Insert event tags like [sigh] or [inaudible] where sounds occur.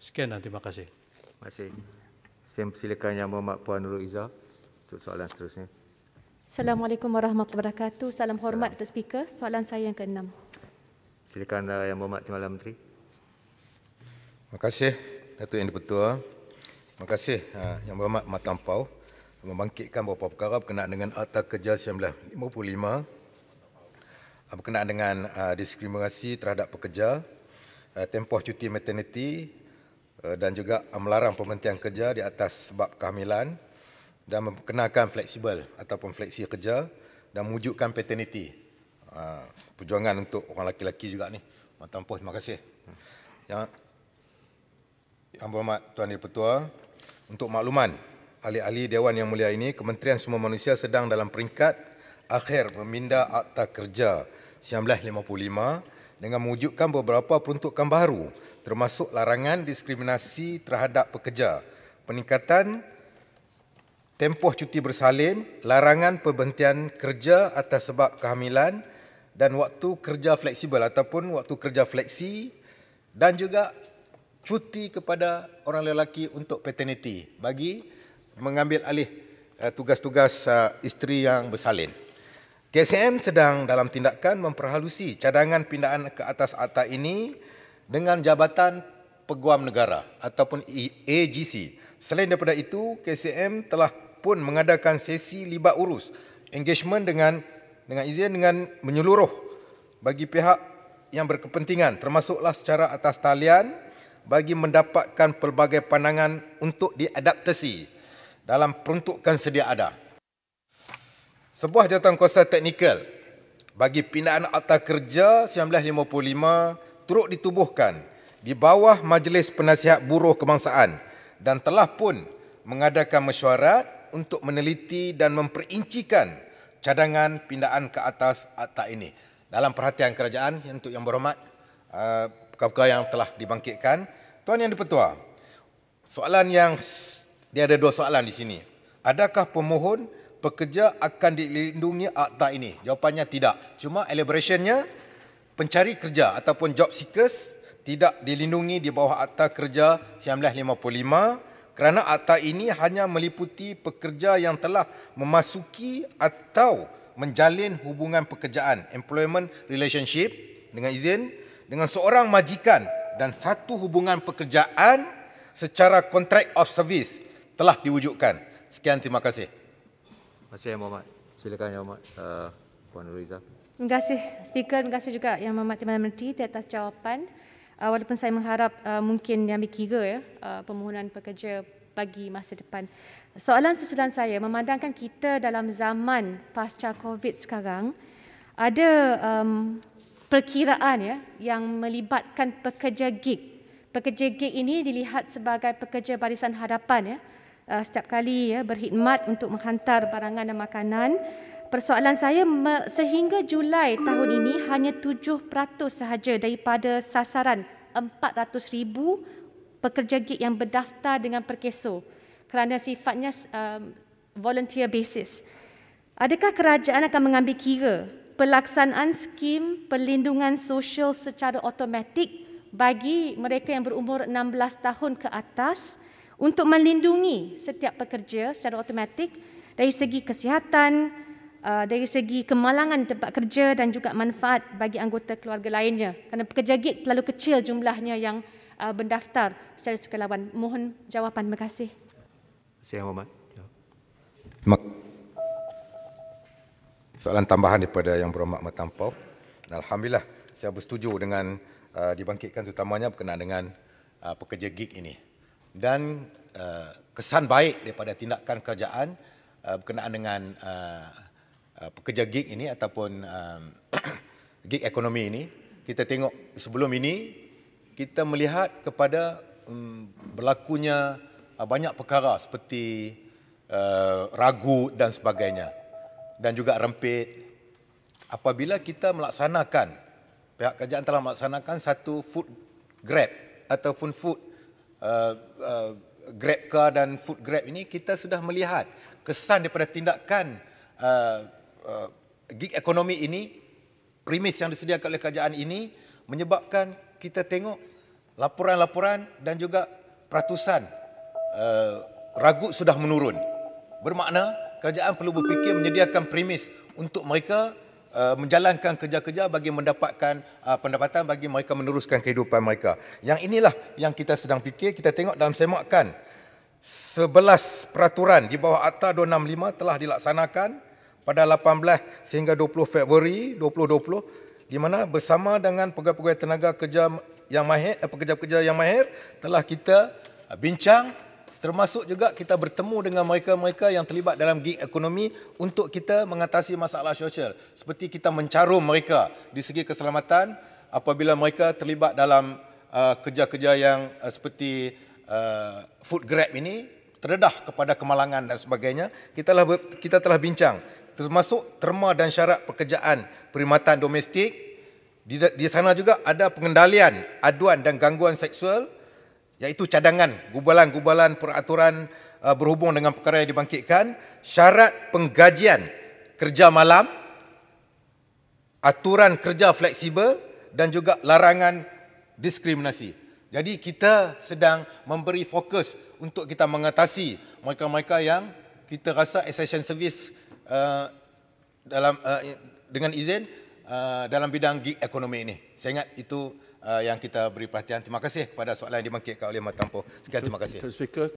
Sekian dan terima kasih. Terima kasih. Saya persilakan Yang Berhormat Puan Nurul Izzah untuk soalan seterusnya. Assalamualaikum warahmatullahi wabarakatuh. Salam hormat Tuan Speaker. Soalan saya yang keenam. Silakan uh, Yang Berhormat Timbalan Menteri. Terima kasih Datuk Yang Dipertua. Terima kasih uh, Yang Berhormat Matampau membangkitkan beberapa perkara berkenaan dengan Akta Kerja 1955 berkenaan dengan uh, diskriminasi terhadap pekerja tempoh cuti maternity Eh, dan juga melarang pemberhentian kerja di atas sebab kehamilan dan memperkenalkan fleksibel ataupun fleksi kerja dan mewujudkan paternity. Ha, perjuangan untuk orang lelaki-lelaki juga ni. Mantan Puan, terima kasih. Yang ya. ya, Yang berhormat Tuan Dia Pertua, untuk makluman ahli-ahli Dewan Yang Mulia ini, Kementerian Semua Manusia sedang dalam peringkat akhir meminda Akta Kerja 1955 dengan mewujudkan beberapa peruntukan baru termasuk larangan diskriminasi terhadap pekerja, peningkatan tempoh cuti bersalin, larangan perhentian kerja atas sebab kehamilan dan waktu kerja fleksibel ataupun waktu kerja fleksi dan juga cuti kepada orang lelaki untuk paternity bagi mengambil alih eh, tugas-tugas eh, isteri yang bersalin. KSM sedang dalam tindakan memperhalusi cadangan pindaan ke atas akta ini dengan Jabatan Peguam Negara ataupun e- AGC. Selain daripada itu, KCM telah pun mengadakan sesi libat urus engagement dengan dengan izin dengan menyeluruh bagi pihak yang berkepentingan termasuklah secara atas talian bagi mendapatkan pelbagai pandangan untuk diadaptasi dalam peruntukan sedia ada. Sebuah jawatan kuasa teknikal bagi pindaan Akta Kerja 1955 turut ditubuhkan di bawah Majlis Penasihat Buruh Kebangsaan dan telah pun mengadakan mesyuarat untuk meneliti dan memperincikan cadangan pindaan ke atas akta ini. Dalam perhatian kerajaan untuk yang berhormat, eh, perkara-perkara yang telah dibangkitkan. Tuan Yang Dipertua, soalan yang, dia ada dua soalan di sini. Adakah pemohon pekerja akan dilindungi akta ini? Jawapannya tidak. Cuma elaborationnya, pencari kerja ataupun job seekers tidak dilindungi di bawah Akta Kerja 1955 kerana akta ini hanya meliputi pekerja yang telah memasuki atau menjalin hubungan pekerjaan employment relationship dengan izin dengan seorang majikan dan satu hubungan pekerjaan secara contract of service telah diwujudkan. Sekian terima kasih. Terima kasih Yang Mohamad. Silakan Yang Mohamad. Uh, Puan Rizal. Terima kasih speaker, terima kasih juga Yang Amat Timbalan Menteri di atas jawapan. Uh, walaupun saya mengharap uh, mungkin yang dikira ya, uh, permohonan pekerja bagi masa depan. Soalan susulan saya, memandangkan kita dalam zaman pasca COVID sekarang, ada um, perkiraan ya yang melibatkan pekerja gig. Pekerja gig ini dilihat sebagai pekerja barisan hadapan ya. setiap kali ya berkhidmat untuk menghantar barangan dan makanan persoalan saya sehingga Julai tahun ini hanya 7% sahaja daripada sasaran 400,000 pekerja gig yang berdaftar dengan perkeso kerana sifatnya um, volunteer basis. Adakah kerajaan akan mengambil kira pelaksanaan skim perlindungan sosial secara automatik bagi mereka yang berumur 16 tahun ke atas untuk melindungi setiap pekerja secara automatik dari segi kesihatan, uh, dari segi kemalangan tempat kerja dan juga manfaat bagi anggota keluarga lainnya kerana pekerja gig terlalu kecil jumlahnya yang uh, ah, mendaftar secara sukarelawan mohon jawapan terima kasih Saya Muhammad Mak Soalan tambahan daripada yang berhormat Metampau. Alhamdulillah saya bersetuju dengan uh, dibangkitkan terutamanya berkenaan dengan uh, pekerja gig ini. Dan uh, kesan baik daripada tindakan kerajaan uh, berkenaan dengan Uh, pekerja gig ini ataupun uh, [clears throat] gig ekonomi ini kita tengok sebelum ini kita melihat kepada um, berlakunya uh, banyak perkara seperti uh, ragu dan sebagainya dan juga rempit apabila kita melaksanakan pihak kerajaan telah melaksanakan satu food grab ataupun food uh, uh, grab car dan food grab ini kita sudah melihat kesan daripada tindakan uh, uh, gig ekonomi ini, premis yang disediakan oleh kerajaan ini menyebabkan kita tengok laporan-laporan dan juga peratusan uh, ragu sudah menurun. Bermakna kerajaan perlu berfikir menyediakan premis untuk mereka uh, menjalankan kerja-kerja bagi mendapatkan uh, pendapatan bagi mereka meneruskan kehidupan mereka. Yang inilah yang kita sedang fikir, kita tengok dalam semakan 11 peraturan di bawah Akta 265 telah dilaksanakan pada 18 sehingga 20 Februari 2020 di mana bersama dengan pegawai-pegawai tenaga kerja yang mahir eh, pekerja-pekerja yang mahir telah kita eh, bincang termasuk juga kita bertemu dengan mereka-mereka yang terlibat dalam gig ekonomi untuk kita mengatasi masalah sosial seperti kita mencarum mereka di segi keselamatan apabila mereka terlibat dalam uh, kerja-kerja yang uh, seperti uh, food grab ini terdedah kepada kemalangan dan sebagainya kita telah kita telah bincang termasuk terma dan syarat pekerjaan perkhidmatan domestik. Di, di sana juga ada pengendalian aduan dan gangguan seksual iaitu cadangan gubalan-gubalan peraturan uh, berhubung dengan perkara yang dibangkitkan, syarat penggajian kerja malam, aturan kerja fleksibel dan juga larangan diskriminasi. Jadi kita sedang memberi fokus untuk kita mengatasi mereka-mereka yang kita rasa essential service Eh, dalam uh, dengan izin uh, dalam bidang gig ekonomi ini. Saya ingat itu uh, yang kita beri perhatian. Terima kasih kepada soalan yang dibangkitkan oleh Mahathir Tampoh. Sekian terima kasih.